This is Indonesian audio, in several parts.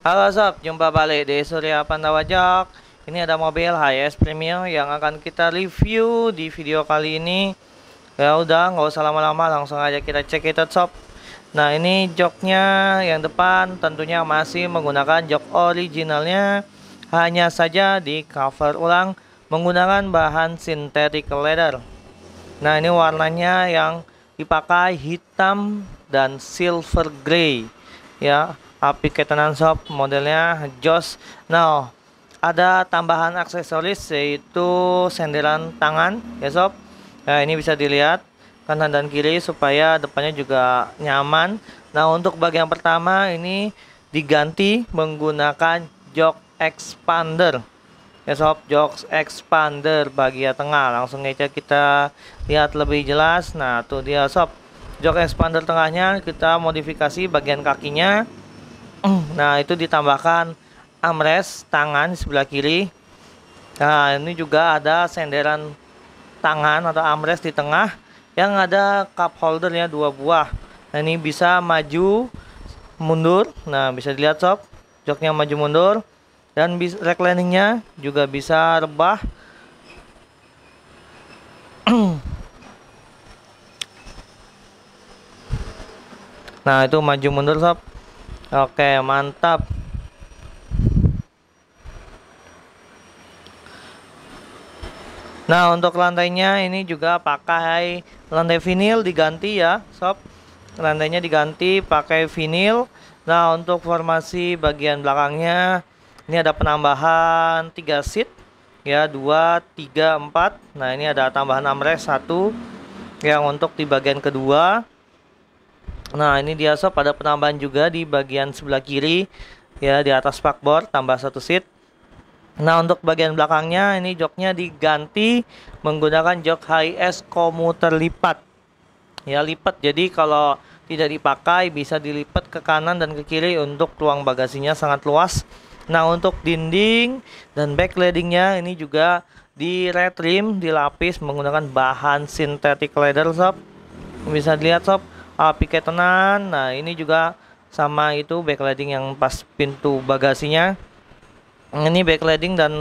Halo sob, jumpa balik di Surya Jok Ini ada mobil HS Premium yang akan kita review di video kali ini Ya udah, nggak usah lama-lama, langsung aja kita cek itu sob Nah ini joknya yang depan tentunya masih menggunakan jok originalnya Hanya saja di cover ulang menggunakan bahan synthetic leather Nah ini warnanya yang dipakai hitam dan silver grey Ya, api ketenan shop modelnya Jos now ada tambahan aksesoris yaitu senderan tangan ya sob nah, ya, ini bisa dilihat kanan dan kiri supaya depannya juga nyaman nah untuk bagian pertama ini diganti menggunakan jok expander ya sob jok expander bagian tengah langsung aja kita lihat lebih jelas nah tuh dia sob jok expander tengahnya kita modifikasi bagian kakinya Oh. nah itu ditambahkan armrest tangan sebelah kiri nah ini juga ada senderan tangan atau armrest di tengah yang ada cup holdernya dua buah nah ini bisa maju mundur nah bisa dilihat sob joknya maju mundur dan recliningnya juga bisa rebah nah itu maju mundur sob Oke, mantap. Nah, untuk lantainya ini juga pakai lantai vinil diganti ya, sob. Lantainya diganti pakai vinil. Nah, untuk formasi bagian belakangnya ini ada penambahan 3 seat ya, 2, 3, 4. Nah, ini ada tambahan armrest 1 yang untuk di bagian kedua. Nah, ini dia sob ada penambahan juga di bagian sebelah kiri ya di atas spakbor tambah satu seat. Nah, untuk bagian belakangnya ini joknya diganti menggunakan jok HIS komuter lipat. Ya, lipat. Jadi kalau tidak dipakai bisa dilipat ke kanan dan ke kiri untuk ruang bagasinya sangat luas. Nah, untuk dinding dan back leadingnya ini juga di retrim dilapis menggunakan bahan sintetik leather sob. Bisa dilihat sob uh, piket nah ini juga sama itu backlighting yang pas pintu bagasinya ini backlighting dan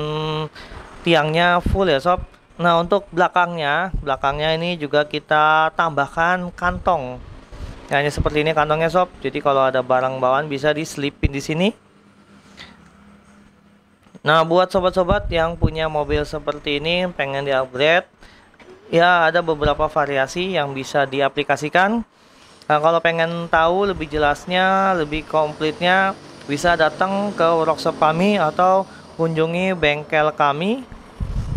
tiangnya full ya sob nah untuk belakangnya belakangnya ini juga kita tambahkan kantong nah seperti ini kantongnya sob jadi kalau ada barang bawaan bisa diselipin di sini nah buat sobat-sobat yang punya mobil seperti ini pengen di upgrade ya ada beberapa variasi yang bisa diaplikasikan Nah, kalau pengen tahu lebih jelasnya, lebih komplitnya, bisa datang ke workshop kami atau kunjungi bengkel kami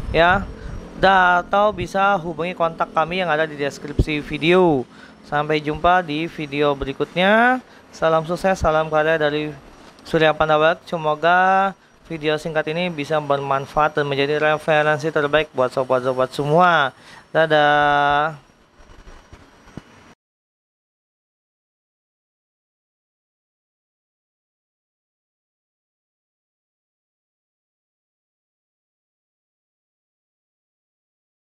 ya. Da, atau bisa hubungi kontak kami yang ada di deskripsi video. Sampai jumpa di video berikutnya. Salam sukses, salam karya dari Surya Pandawak. Semoga video singkat ini bisa bermanfaat dan menjadi referensi terbaik buat sobat-sobat semua. Dadah.